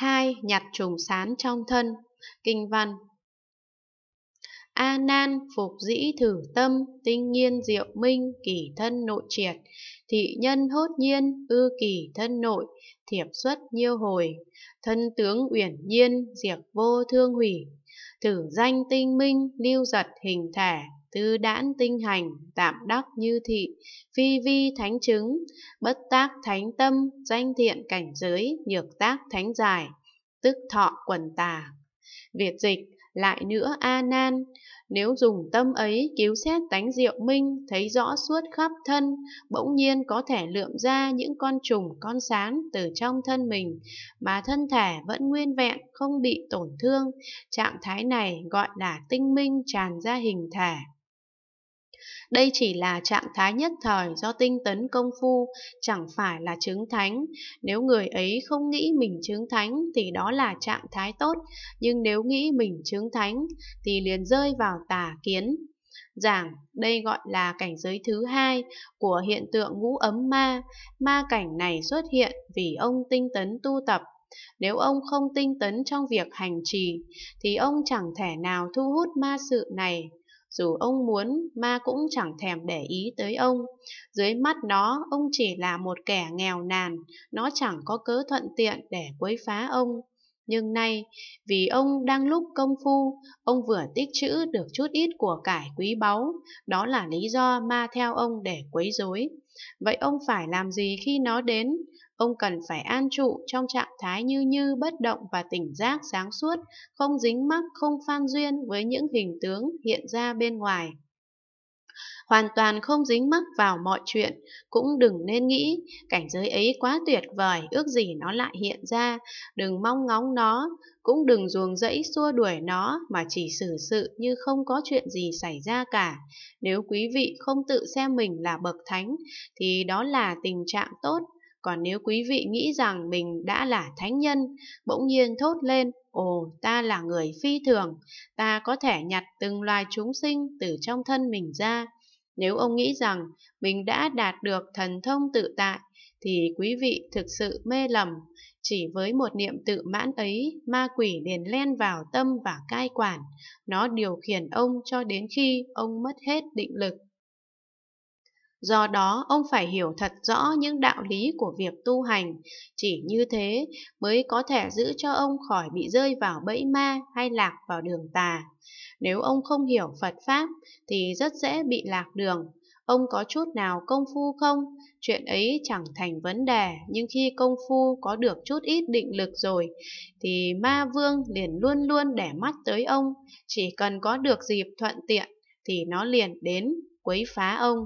2. Nhặt trùng sán trong thân Kinh văn A nan phục dĩ thử tâm, tinh nhiên diệu minh, kỳ thân nội triệt, thị nhân hốt nhiên, ư kỳ thân nội, thiệp xuất nhiêu hồi, thân tướng uyển nhiên, diệt vô thương hủy, thử danh tinh minh, lưu giật hình thể, tư đãn tinh hành, tạm đắc như thị, phi vi thánh chứng, bất tác thánh tâm, danh thiện cảnh giới, nhược tác thánh giải, tức thọ quần tà. Việt dịch, lại nữa A Nan, nếu dùng tâm ấy cứu xét tánh diệu minh, thấy rõ suốt khắp thân, bỗng nhiên có thể lượm ra những con trùng, con sán từ trong thân mình, mà thân thể vẫn nguyên vẹn, không bị tổn thương. Trạng thái này gọi là tinh minh tràn ra hình thể. Đây chỉ là trạng thái nhất thời do tinh tấn công phu, chẳng phải là chứng thánh. Nếu người ấy không nghĩ mình chứng thánh thì đó là trạng thái tốt, nhưng nếu nghĩ mình chứng thánh thì liền rơi vào tà kiến. Giảng, đây gọi là cảnh giới thứ hai của hiện tượng ngũ ấm ma. Ma cảnh này xuất hiện vì ông tinh tấn tu tập nếu ông không tinh tấn trong việc hành trì, thì ông chẳng thể nào thu hút ma sự này. Dù ông muốn, ma cũng chẳng thèm để ý tới ông. Dưới mắt nó, ông chỉ là một kẻ nghèo nàn, nó chẳng có cớ thuận tiện để quấy phá ông. Nhưng nay, vì ông đang lúc công phu, ông vừa tích chữ được chút ít của cải quý báu, đó là lý do ma theo ông để quấy rối. Vậy ông phải làm gì khi nó đến? Ông cần phải an trụ trong trạng thái như như bất động và tỉnh giác sáng suốt, không dính mắc, không phan duyên với những hình tướng hiện ra bên ngoài hoàn toàn không dính mắc vào mọi chuyện, cũng đừng nên nghĩ cảnh giới ấy quá tuyệt vời, ước gì nó lại hiện ra, đừng mong ngóng nó, cũng đừng ruồng rẫy xua đuổi nó mà chỉ xử sự như không có chuyện gì xảy ra cả. Nếu quý vị không tự xem mình là bậc thánh thì đó là tình trạng tốt còn nếu quý vị nghĩ rằng mình đã là thánh nhân, bỗng nhiên thốt lên, ồ, ta là người phi thường, ta có thể nhặt từng loài chúng sinh từ trong thân mình ra. Nếu ông nghĩ rằng mình đã đạt được thần thông tự tại, thì quý vị thực sự mê lầm. Chỉ với một niệm tự mãn ấy, ma quỷ liền len vào tâm và cai quản. Nó điều khiển ông cho đến khi ông mất hết định lực. Do đó, ông phải hiểu thật rõ những đạo lý của việc tu hành, chỉ như thế mới có thể giữ cho ông khỏi bị rơi vào bẫy ma hay lạc vào đường tà. Nếu ông không hiểu Phật Pháp thì rất dễ bị lạc đường. Ông có chút nào công phu không? Chuyện ấy chẳng thành vấn đề, nhưng khi công phu có được chút ít định lực rồi, thì ma vương liền luôn luôn để mắt tới ông, chỉ cần có được dịp thuận tiện thì nó liền đến quấy phá ông.